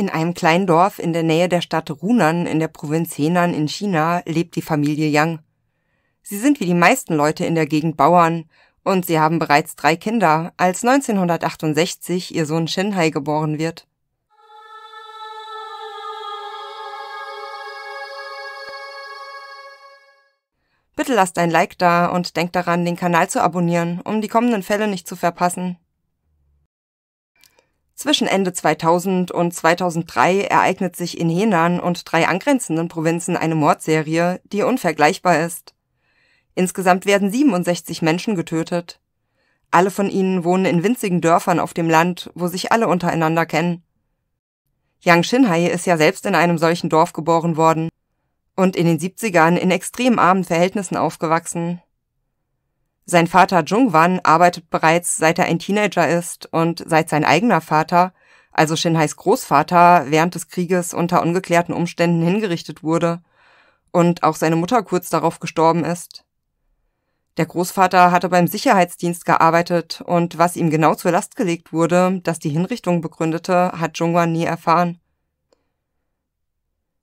In einem kleinen Dorf in der Nähe der Stadt Runan in der Provinz Henan in China lebt die Familie Yang. Sie sind wie die meisten Leute in der Gegend Bauern und sie haben bereits drei Kinder, als 1968 ihr Sohn Shinhai geboren wird. Bitte lasst ein Like da und denkt daran, den Kanal zu abonnieren, um die kommenden Fälle nicht zu verpassen. Zwischen Ende 2000 und 2003 ereignet sich in Henan und drei angrenzenden Provinzen eine Mordserie, die unvergleichbar ist. Insgesamt werden 67 Menschen getötet. Alle von ihnen wohnen in winzigen Dörfern auf dem Land, wo sich alle untereinander kennen. Yang Shinhai ist ja selbst in einem solchen Dorf geboren worden und in den 70ern in extrem armen Verhältnissen aufgewachsen. Sein Vater Jung Wan arbeitet bereits seit er ein Teenager ist und seit sein eigener Vater, also Shinhais Großvater, während des Krieges unter ungeklärten Umständen hingerichtet wurde und auch seine Mutter kurz darauf gestorben ist. Der Großvater hatte beim Sicherheitsdienst gearbeitet und was ihm genau zur Last gelegt wurde, das die Hinrichtung begründete, hat Jungwan nie erfahren.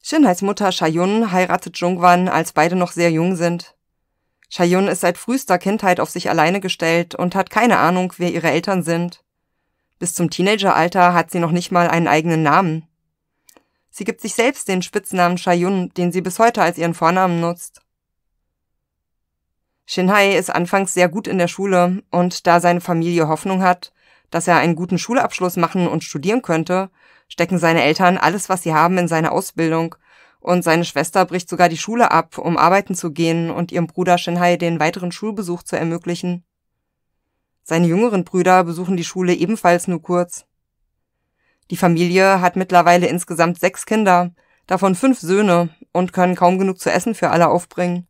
Shinhais Mutter Shayun heiratet Jungwan, als beide noch sehr jung sind. Chayun ist seit frühester Kindheit auf sich alleine gestellt und hat keine Ahnung, wer ihre Eltern sind. Bis zum Teenageralter hat sie noch nicht mal einen eigenen Namen. Sie gibt sich selbst den Spitznamen Chayun, den sie bis heute als ihren Vornamen nutzt. Shinhai ist anfangs sehr gut in der Schule und da seine Familie Hoffnung hat, dass er einen guten Schulabschluss machen und studieren könnte, stecken seine Eltern alles, was sie haben, in seine Ausbildung und seine Schwester bricht sogar die Schule ab, um arbeiten zu gehen und ihrem Bruder Shinhai den weiteren Schulbesuch zu ermöglichen. Seine jüngeren Brüder besuchen die Schule ebenfalls nur kurz. Die Familie hat mittlerweile insgesamt sechs Kinder, davon fünf Söhne und können kaum genug zu essen für alle aufbringen.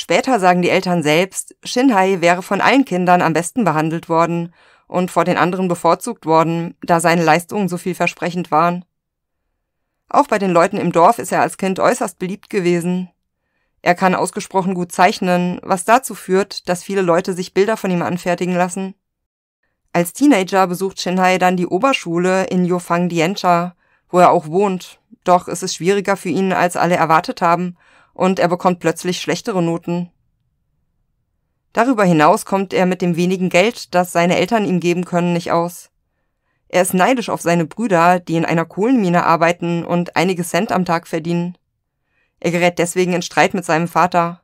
Später sagen die Eltern selbst, Shinhai wäre von allen Kindern am besten behandelt worden und vor den anderen bevorzugt worden, da seine Leistungen so vielversprechend waren. Auch bei den Leuten im Dorf ist er als Kind äußerst beliebt gewesen. Er kann ausgesprochen gut zeichnen, was dazu führt, dass viele Leute sich Bilder von ihm anfertigen lassen. Als Teenager besucht Shinhai dann die Oberschule in Yofang Diencha, wo er auch wohnt. Doch es ist schwieriger für ihn, als alle erwartet haben, und er bekommt plötzlich schlechtere Noten. Darüber hinaus kommt er mit dem wenigen Geld, das seine Eltern ihm geben können, nicht aus. Er ist neidisch auf seine Brüder, die in einer Kohlenmine arbeiten und einige Cent am Tag verdienen. Er gerät deswegen in Streit mit seinem Vater.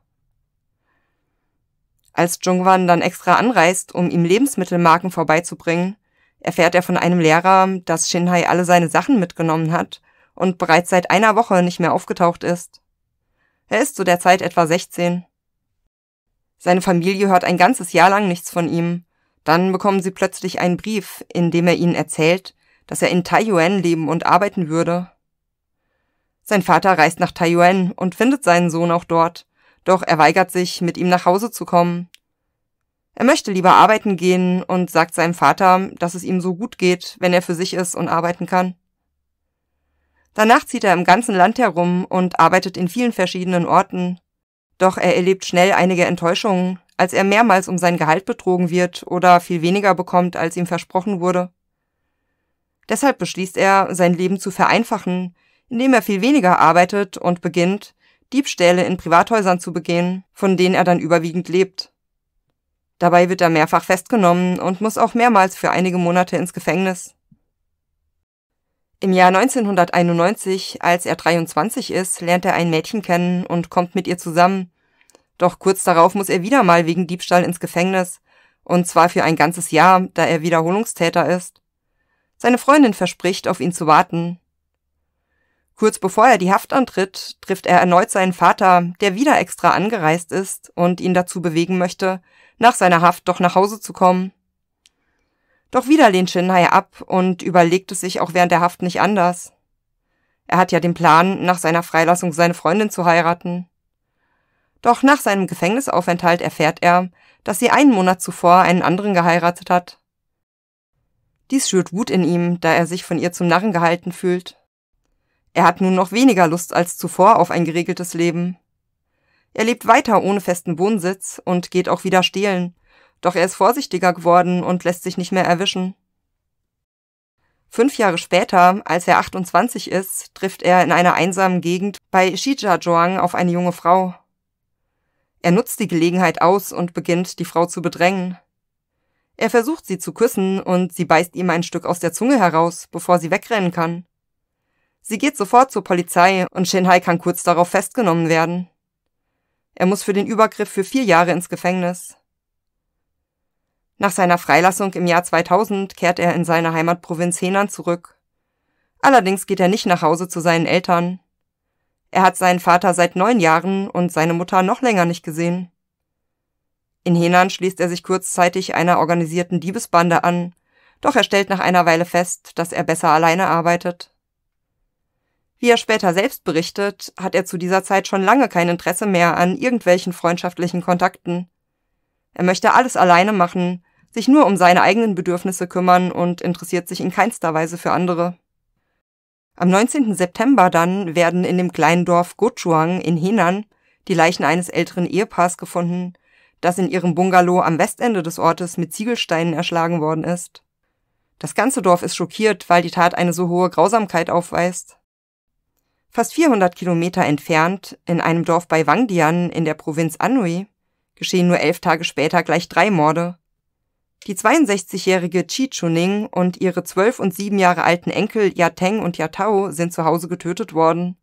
Als Jungwan dann extra anreist, um ihm Lebensmittelmarken vorbeizubringen, erfährt er von einem Lehrer, dass Shinhai alle seine Sachen mitgenommen hat und bereits seit einer Woche nicht mehr aufgetaucht ist. Er ist zu der Zeit etwa 16. Seine Familie hört ein ganzes Jahr lang nichts von ihm dann bekommen sie plötzlich einen Brief, in dem er ihnen erzählt, dass er in Taiyuan leben und arbeiten würde. Sein Vater reist nach Taiyuan und findet seinen Sohn auch dort, doch er weigert sich, mit ihm nach Hause zu kommen. Er möchte lieber arbeiten gehen und sagt seinem Vater, dass es ihm so gut geht, wenn er für sich ist und arbeiten kann. Danach zieht er im ganzen Land herum und arbeitet in vielen verschiedenen Orten. Doch er erlebt schnell einige Enttäuschungen, als er mehrmals um sein Gehalt betrogen wird oder viel weniger bekommt, als ihm versprochen wurde. Deshalb beschließt er, sein Leben zu vereinfachen, indem er viel weniger arbeitet und beginnt, Diebstähle in Privathäusern zu begehen, von denen er dann überwiegend lebt. Dabei wird er mehrfach festgenommen und muss auch mehrmals für einige Monate ins Gefängnis. Im Jahr 1991, als er 23 ist, lernt er ein Mädchen kennen und kommt mit ihr zusammen, doch kurz darauf muss er wieder mal wegen Diebstahl ins Gefängnis, und zwar für ein ganzes Jahr, da er Wiederholungstäter ist. Seine Freundin verspricht, auf ihn zu warten. Kurz bevor er die Haft antritt, trifft er erneut seinen Vater, der wieder extra angereist ist und ihn dazu bewegen möchte, nach seiner Haft doch nach Hause zu kommen. Doch wieder lehnt Shinhai ab und überlegt es sich auch während der Haft nicht anders. Er hat ja den Plan, nach seiner Freilassung seine Freundin zu heiraten. Doch nach seinem Gefängnisaufenthalt erfährt er, dass sie einen Monat zuvor einen anderen geheiratet hat. Dies schürt Wut in ihm, da er sich von ihr zum Narren gehalten fühlt. Er hat nun noch weniger Lust als zuvor auf ein geregeltes Leben. Er lebt weiter ohne festen Wohnsitz und geht auch wieder stehlen, doch er ist vorsichtiger geworden und lässt sich nicht mehr erwischen. Fünf Jahre später, als er 28 ist, trifft er in einer einsamen Gegend bei Shijiazhuang auf eine junge Frau. Er nutzt die Gelegenheit aus und beginnt, die Frau zu bedrängen. Er versucht sie zu küssen und sie beißt ihm ein Stück aus der Zunge heraus, bevor sie wegrennen kann. Sie geht sofort zur Polizei und Shinhai kann kurz darauf festgenommen werden. Er muss für den Übergriff für vier Jahre ins Gefängnis. Nach seiner Freilassung im Jahr 2000 kehrt er in seine Heimatprovinz Henan zurück. Allerdings geht er nicht nach Hause zu seinen Eltern. Er hat seinen Vater seit neun Jahren und seine Mutter noch länger nicht gesehen. In Henan schließt er sich kurzzeitig einer organisierten Diebesbande an, doch er stellt nach einer Weile fest, dass er besser alleine arbeitet. Wie er später selbst berichtet, hat er zu dieser Zeit schon lange kein Interesse mehr an irgendwelchen freundschaftlichen Kontakten. Er möchte alles alleine machen, sich nur um seine eigenen Bedürfnisse kümmern und interessiert sich in keinster Weise für andere. Am 19. September dann werden in dem kleinen Dorf Gochuang in Henan die Leichen eines älteren Ehepaars gefunden, das in ihrem Bungalow am Westende des Ortes mit Ziegelsteinen erschlagen worden ist. Das ganze Dorf ist schockiert, weil die Tat eine so hohe Grausamkeit aufweist. Fast 400 Kilometer entfernt, in einem Dorf bei Wangdian in der Provinz Anhui, geschehen nur elf Tage später gleich drei Morde, die 62-jährige Chi Chuning und ihre 12 und 7 Jahre alten Enkel Yateng und Yatao sind zu Hause getötet worden.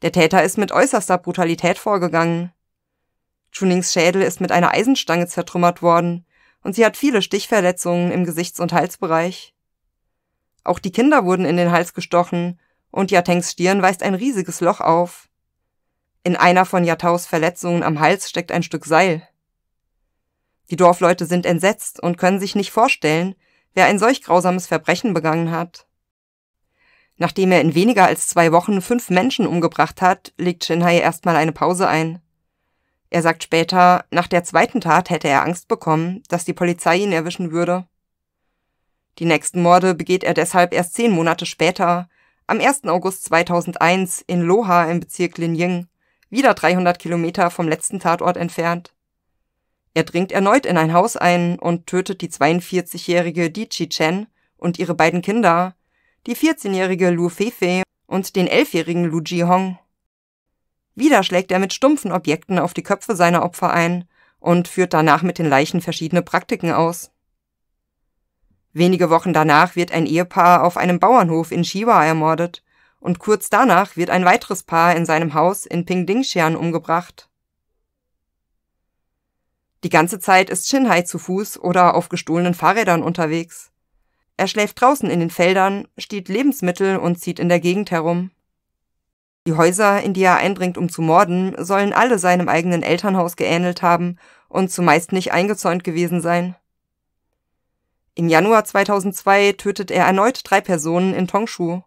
Der Täter ist mit äußerster Brutalität vorgegangen. Chunings Schädel ist mit einer Eisenstange zertrümmert worden und sie hat viele Stichverletzungen im Gesichts- und Halsbereich. Auch die Kinder wurden in den Hals gestochen und Yatengs Stirn weist ein riesiges Loch auf. In einer von Yataos Verletzungen am Hals steckt ein Stück Seil. Die Dorfleute sind entsetzt und können sich nicht vorstellen, wer ein solch grausames Verbrechen begangen hat. Nachdem er in weniger als zwei Wochen fünf Menschen umgebracht hat, legt Shinhai erstmal eine Pause ein. Er sagt später, nach der zweiten Tat hätte er Angst bekommen, dass die Polizei ihn erwischen würde. Die nächsten Morde begeht er deshalb erst zehn Monate später, am 1. August 2001 in Loha im Bezirk Linying, wieder 300 Kilometer vom letzten Tatort entfernt. Er dringt erneut in ein Haus ein und tötet die 42-jährige Di Chi Chen und ihre beiden Kinder, die 14-jährige Lu Fefe und den 11-jährigen Lu Ji Hong. Wieder schlägt er mit stumpfen Objekten auf die Köpfe seiner Opfer ein und führt danach mit den Leichen verschiedene Praktiken aus. Wenige Wochen danach wird ein Ehepaar auf einem Bauernhof in Shiwa ermordet und kurz danach wird ein weiteres Paar in seinem Haus in Pingdingxian umgebracht. Die ganze Zeit ist Shinhai zu Fuß oder auf gestohlenen Fahrrädern unterwegs. Er schläft draußen in den Feldern, stiehlt Lebensmittel und zieht in der Gegend herum. Die Häuser, in die er eindringt, um zu morden, sollen alle seinem eigenen Elternhaus geähnelt haben und zumeist nicht eingezäunt gewesen sein. Im Januar 2002 tötet er erneut drei Personen in Tongshu.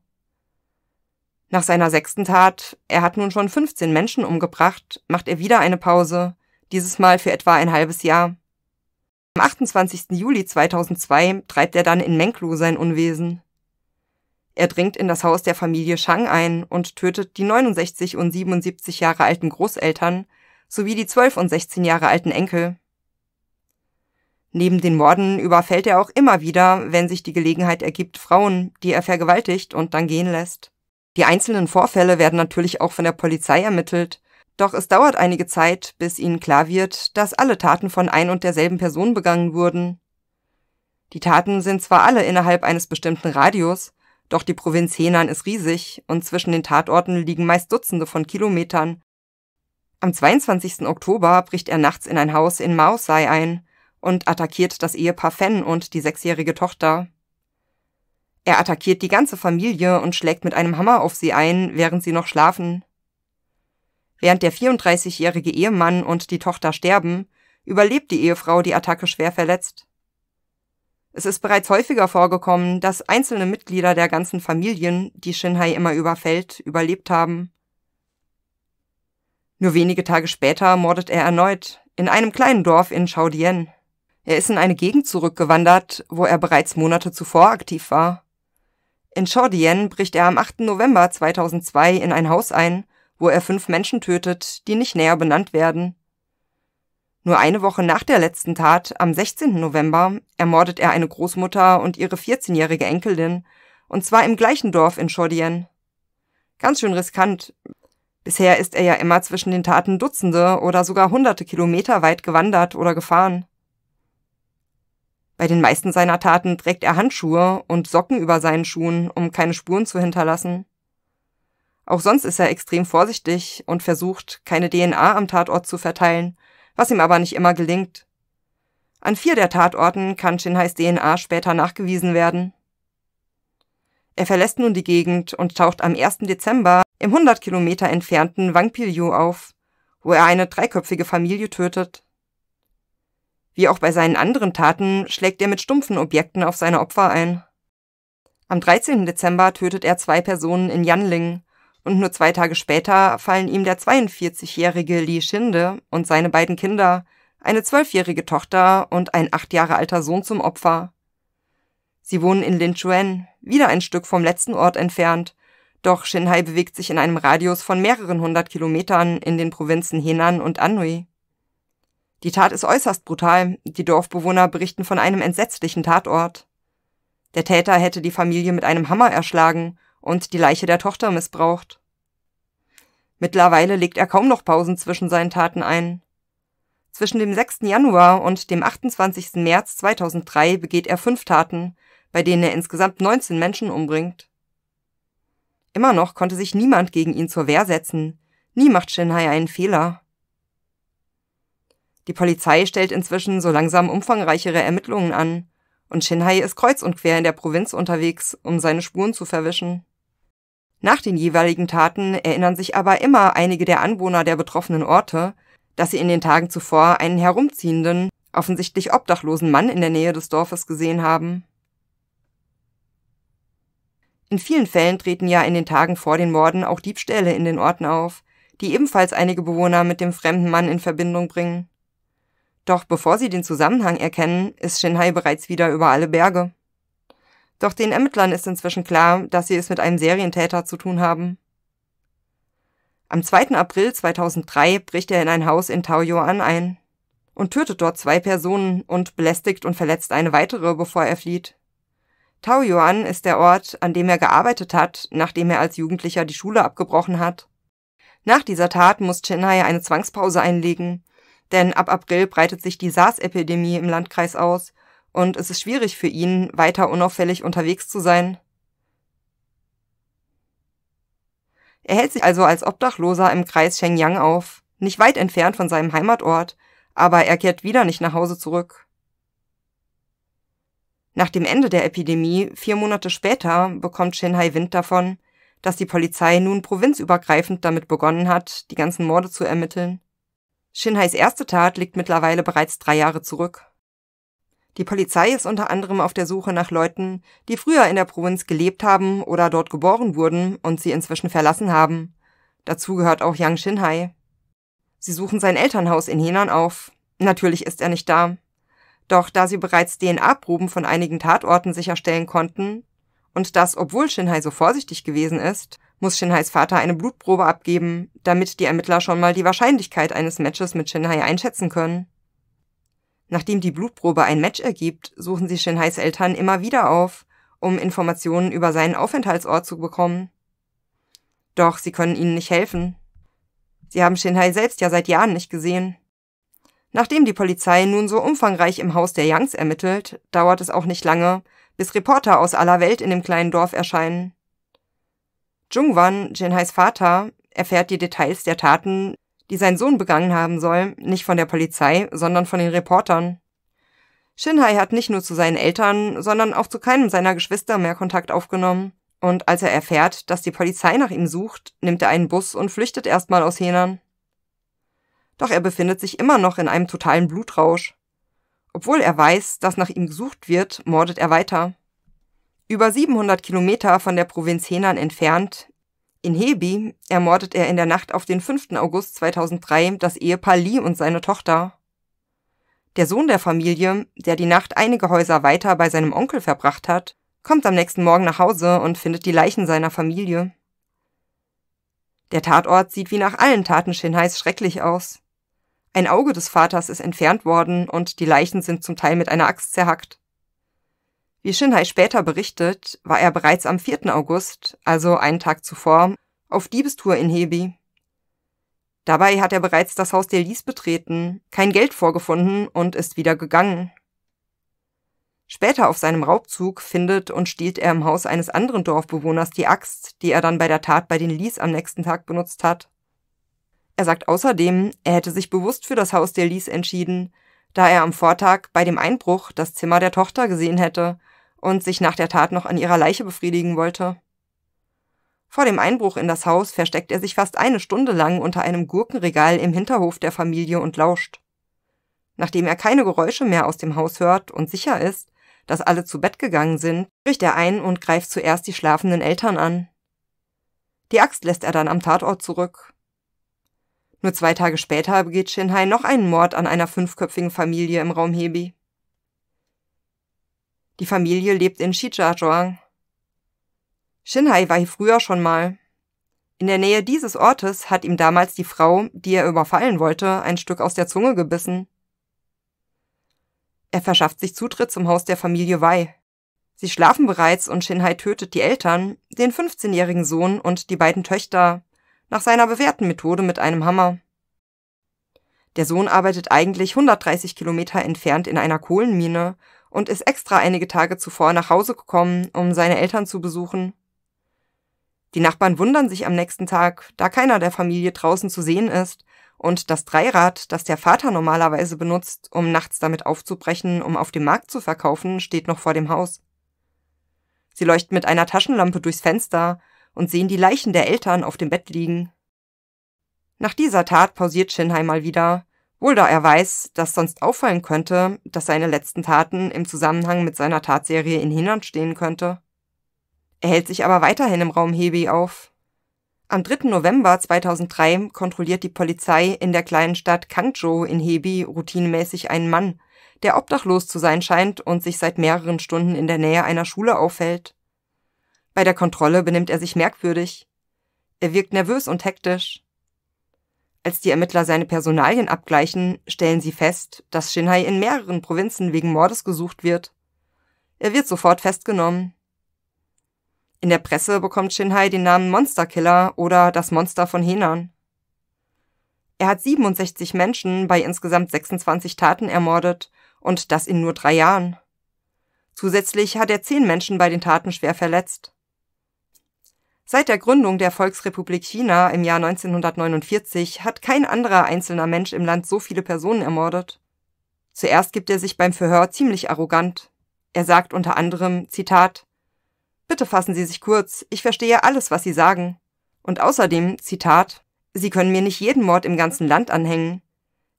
Nach seiner sechsten Tat, er hat nun schon 15 Menschen umgebracht, macht er wieder eine Pause, dieses Mal für etwa ein halbes Jahr. Am 28. Juli 2002 treibt er dann in Menklu sein Unwesen. Er dringt in das Haus der Familie Shang ein und tötet die 69 und 77 Jahre alten Großeltern sowie die 12 und 16 Jahre alten Enkel. Neben den Morden überfällt er auch immer wieder, wenn sich die Gelegenheit ergibt, Frauen, die er vergewaltigt und dann gehen lässt. Die einzelnen Vorfälle werden natürlich auch von der Polizei ermittelt, doch es dauert einige Zeit, bis ihnen klar wird, dass alle Taten von ein und derselben Person begangen wurden. Die Taten sind zwar alle innerhalb eines bestimmten Radius, doch die Provinz Henan ist riesig und zwischen den Tatorten liegen meist Dutzende von Kilometern. Am 22. Oktober bricht er nachts in ein Haus in Maosai ein und attackiert das Ehepaar Fen und die sechsjährige Tochter. Er attackiert die ganze Familie und schlägt mit einem Hammer auf sie ein, während sie noch schlafen. Während der 34-jährige Ehemann und die Tochter sterben, überlebt die Ehefrau die Attacke schwer verletzt. Es ist bereits häufiger vorgekommen, dass einzelne Mitglieder der ganzen Familien, die Shinhai immer überfällt, überlebt haben. Nur wenige Tage später mordet er erneut, in einem kleinen Dorf in Shaodien. Er ist in eine Gegend zurückgewandert, wo er bereits Monate zuvor aktiv war. In Shaodien bricht er am 8. November 2002 in ein Haus ein wo er fünf Menschen tötet, die nicht näher benannt werden. Nur eine Woche nach der letzten Tat, am 16. November, ermordet er eine Großmutter und ihre 14-jährige Enkelin, und zwar im gleichen Dorf in Chordien. Ganz schön riskant. Bisher ist er ja immer zwischen den Taten Dutzende oder sogar hunderte Kilometer weit gewandert oder gefahren. Bei den meisten seiner Taten trägt er Handschuhe und Socken über seinen Schuhen, um keine Spuren zu hinterlassen. Auch sonst ist er extrem vorsichtig und versucht, keine DNA am Tatort zu verteilen, was ihm aber nicht immer gelingt. An vier der Tatorten kann Shinhais DNA später nachgewiesen werden. Er verlässt nun die Gegend und taucht am 1. Dezember im 100 Kilometer entfernten Wangpilju auf, wo er eine dreiköpfige Familie tötet. Wie auch bei seinen anderen Taten schlägt er mit stumpfen Objekten auf seine Opfer ein. Am 13. Dezember tötet er zwei Personen in Yanling, und nur zwei Tage später fallen ihm der 42-jährige Li Schinde und seine beiden Kinder, eine zwölfjährige Tochter und ein acht Jahre alter Sohn zum Opfer. Sie wohnen in Linchuen, wieder ein Stück vom letzten Ort entfernt, doch Shinhai bewegt sich in einem Radius von mehreren hundert Kilometern in den Provinzen Henan und Anhui. Die Tat ist äußerst brutal, die Dorfbewohner berichten von einem entsetzlichen Tatort. Der Täter hätte die Familie mit einem Hammer erschlagen und die Leiche der Tochter missbraucht. Mittlerweile legt er kaum noch Pausen zwischen seinen Taten ein. Zwischen dem 6. Januar und dem 28. März 2003 begeht er fünf Taten, bei denen er insgesamt 19 Menschen umbringt. Immer noch konnte sich niemand gegen ihn zur Wehr setzen. Nie macht Shinhai einen Fehler. Die Polizei stellt inzwischen so langsam umfangreichere Ermittlungen an, und Shinhai ist kreuz und quer in der Provinz unterwegs, um seine Spuren zu verwischen. Nach den jeweiligen Taten erinnern sich aber immer einige der Anwohner der betroffenen Orte, dass sie in den Tagen zuvor einen herumziehenden, offensichtlich obdachlosen Mann in der Nähe des Dorfes gesehen haben. In vielen Fällen treten ja in den Tagen vor den Morden auch Diebstähle in den Orten auf, die ebenfalls einige Bewohner mit dem fremden Mann in Verbindung bringen. Doch bevor sie den Zusammenhang erkennen, ist Shinhai bereits wieder über alle Berge. Doch den Ermittlern ist inzwischen klar, dass sie es mit einem Serientäter zu tun haben. Am 2. April 2003 bricht er in ein Haus in Taoyuan ein und tötet dort zwei Personen und belästigt und verletzt eine weitere, bevor er flieht. Taoyuan ist der Ort, an dem er gearbeitet hat, nachdem er als Jugendlicher die Schule abgebrochen hat. Nach dieser Tat muss Chennai eine Zwangspause einlegen, denn ab April breitet sich die SARS-Epidemie im Landkreis aus und es ist schwierig für ihn, weiter unauffällig unterwegs zu sein. Er hält sich also als Obdachloser im Kreis Shenyang auf, nicht weit entfernt von seinem Heimatort, aber er kehrt wieder nicht nach Hause zurück. Nach dem Ende der Epidemie, vier Monate später, bekommt Shinhai Wind davon, dass die Polizei nun provinzübergreifend damit begonnen hat, die ganzen Morde zu ermitteln. Shinhais erste Tat liegt mittlerweile bereits drei Jahre zurück. Die Polizei ist unter anderem auf der Suche nach Leuten, die früher in der Provinz gelebt haben oder dort geboren wurden und sie inzwischen verlassen haben. Dazu gehört auch Yang Shinhai. Sie suchen sein Elternhaus in Henan auf. Natürlich ist er nicht da. Doch da sie bereits DNA-Proben von einigen Tatorten sicherstellen konnten, und das obwohl Shinhai so vorsichtig gewesen ist, muss Shinhais Vater eine Blutprobe abgeben, damit die Ermittler schon mal die Wahrscheinlichkeit eines Matches mit Shinhai einschätzen können. Nachdem die Blutprobe ein Match ergibt, suchen sie Shinhais Eltern immer wieder auf, um Informationen über seinen Aufenthaltsort zu bekommen. Doch sie können ihnen nicht helfen. Sie haben Shinhai selbst ja seit Jahren nicht gesehen. Nachdem die Polizei nun so umfangreich im Haus der Youngs ermittelt, dauert es auch nicht lange, bis Reporter aus aller Welt in dem kleinen Dorf erscheinen. Jungwan, Shinhais Vater, erfährt die Details der Taten, die sein Sohn begangen haben soll, nicht von der Polizei, sondern von den Reportern. Shinhai hat nicht nur zu seinen Eltern, sondern auch zu keinem seiner Geschwister mehr Kontakt aufgenommen. Und als er erfährt, dass die Polizei nach ihm sucht, nimmt er einen Bus und flüchtet erstmal aus Henan. Doch er befindet sich immer noch in einem totalen Blutrausch. Obwohl er weiß, dass nach ihm gesucht wird, mordet er weiter. Über 700 Kilometer von der Provinz Henan entfernt, in Hebi ermordet er in der Nacht auf den 5. August 2003 das Ehepaar Lee und seine Tochter. Der Sohn der Familie, der die Nacht einige Häuser weiter bei seinem Onkel verbracht hat, kommt am nächsten Morgen nach Hause und findet die Leichen seiner Familie. Der Tatort sieht wie nach allen Taten Shinhais schrecklich aus. Ein Auge des Vaters ist entfernt worden und die Leichen sind zum Teil mit einer Axt zerhackt. Wie Shinhai später berichtet, war er bereits am 4. August, also einen Tag zuvor, auf Diebestour in Hebi. Dabei hat er bereits das Haus der Lies betreten, kein Geld vorgefunden und ist wieder gegangen. Später auf seinem Raubzug findet und stiehlt er im Haus eines anderen Dorfbewohners die Axt, die er dann bei der Tat bei den Lies am nächsten Tag benutzt hat. Er sagt außerdem, er hätte sich bewusst für das Haus der Lies entschieden, da er am Vortag bei dem Einbruch das Zimmer der Tochter gesehen hätte und sich nach der Tat noch an ihrer Leiche befriedigen wollte. Vor dem Einbruch in das Haus versteckt er sich fast eine Stunde lang unter einem Gurkenregal im Hinterhof der Familie und lauscht. Nachdem er keine Geräusche mehr aus dem Haus hört und sicher ist, dass alle zu Bett gegangen sind, bricht er ein und greift zuerst die schlafenden Eltern an. Die Axt lässt er dann am Tatort zurück. Nur zwei Tage später begeht Shinhai noch einen Mord an einer fünfköpfigen Familie im Raum Hebi. Die Familie lebt in Shijiazhuang. Shinhai war hier früher schon mal. In der Nähe dieses Ortes hat ihm damals die Frau, die er überfallen wollte, ein Stück aus der Zunge gebissen. Er verschafft sich Zutritt zum Haus der Familie Wei. Sie schlafen bereits und Shinhai tötet die Eltern, den 15-jährigen Sohn und die beiden Töchter, nach seiner bewährten Methode mit einem Hammer. Der Sohn arbeitet eigentlich 130 Kilometer entfernt in einer Kohlenmine und ist extra einige Tage zuvor nach Hause gekommen, um seine Eltern zu besuchen. Die Nachbarn wundern sich am nächsten Tag, da keiner der Familie draußen zu sehen ist und das Dreirad, das der Vater normalerweise benutzt, um nachts damit aufzubrechen, um auf dem Markt zu verkaufen, steht noch vor dem Haus. Sie leuchten mit einer Taschenlampe durchs Fenster und sehen die Leichen der Eltern auf dem Bett liegen. Nach dieser Tat pausiert Shinhai mal wieder, Wohl da er weiß, dass sonst auffallen könnte, dass seine letzten Taten im Zusammenhang mit seiner Tatserie in Hindern stehen könnte. Er hält sich aber weiterhin im Raum Hebi auf. Am 3. November 2003 kontrolliert die Polizei in der kleinen Stadt Kangjo in Hebi routinemäßig einen Mann, der obdachlos zu sein scheint und sich seit mehreren Stunden in der Nähe einer Schule aufhält. Bei der Kontrolle benimmt er sich merkwürdig. Er wirkt nervös und hektisch. Als die Ermittler seine Personalien abgleichen, stellen sie fest, dass Shinhai in mehreren Provinzen wegen Mordes gesucht wird. Er wird sofort festgenommen. In der Presse bekommt Shinhai den Namen Monsterkiller oder das Monster von Henan. Er hat 67 Menschen bei insgesamt 26 Taten ermordet und das in nur drei Jahren. Zusätzlich hat er zehn Menschen bei den Taten schwer verletzt. Seit der Gründung der Volksrepublik China im Jahr 1949 hat kein anderer einzelner Mensch im Land so viele Personen ermordet. Zuerst gibt er sich beim Verhör ziemlich arrogant. Er sagt unter anderem, Zitat, Bitte fassen Sie sich kurz, ich verstehe alles, was Sie sagen. Und außerdem, Zitat, Sie können mir nicht jeden Mord im ganzen Land anhängen.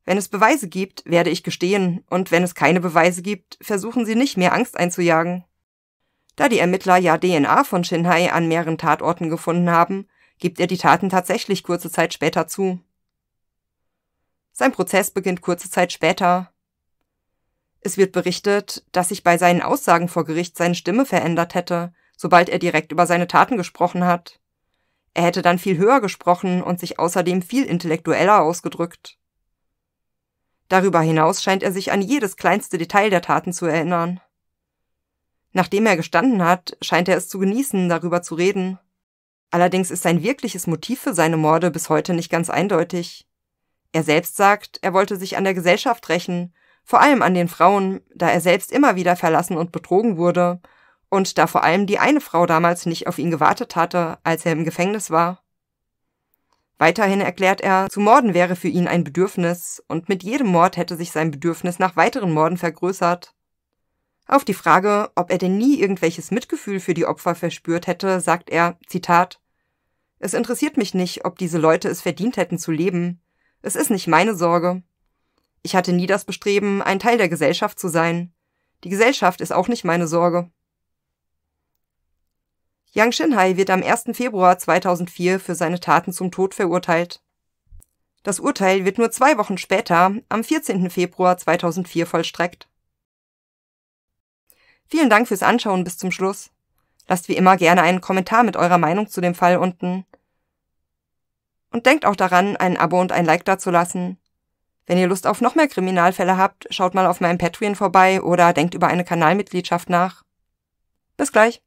Wenn es Beweise gibt, werde ich gestehen, und wenn es keine Beweise gibt, versuchen Sie nicht, mir Angst einzujagen. Da die Ermittler ja DNA von Shinhai an mehreren Tatorten gefunden haben, gibt er die Taten tatsächlich kurze Zeit später zu. Sein Prozess beginnt kurze Zeit später. Es wird berichtet, dass sich bei seinen Aussagen vor Gericht seine Stimme verändert hätte, sobald er direkt über seine Taten gesprochen hat. Er hätte dann viel höher gesprochen und sich außerdem viel intellektueller ausgedrückt. Darüber hinaus scheint er sich an jedes kleinste Detail der Taten zu erinnern. Nachdem er gestanden hat, scheint er es zu genießen, darüber zu reden. Allerdings ist sein wirkliches Motiv für seine Morde bis heute nicht ganz eindeutig. Er selbst sagt, er wollte sich an der Gesellschaft rächen, vor allem an den Frauen, da er selbst immer wieder verlassen und betrogen wurde und da vor allem die eine Frau damals nicht auf ihn gewartet hatte, als er im Gefängnis war. Weiterhin erklärt er, zu morden wäre für ihn ein Bedürfnis und mit jedem Mord hätte sich sein Bedürfnis nach weiteren Morden vergrößert. Auf die Frage, ob er denn nie irgendwelches Mitgefühl für die Opfer verspürt hätte, sagt er, Zitat, Es interessiert mich nicht, ob diese Leute es verdient hätten zu leben. Es ist nicht meine Sorge. Ich hatte nie das Bestreben, ein Teil der Gesellschaft zu sein. Die Gesellschaft ist auch nicht meine Sorge. Yang Shinhai wird am 1. Februar 2004 für seine Taten zum Tod verurteilt. Das Urteil wird nur zwei Wochen später, am 14. Februar 2004, vollstreckt. Vielen Dank fürs Anschauen bis zum Schluss. Lasst wie immer gerne einen Kommentar mit eurer Meinung zu dem Fall unten. Und denkt auch daran, ein Abo und ein Like dazulassen. Wenn ihr Lust auf noch mehr Kriminalfälle habt, schaut mal auf meinem Patreon vorbei oder denkt über eine Kanalmitgliedschaft nach. Bis gleich!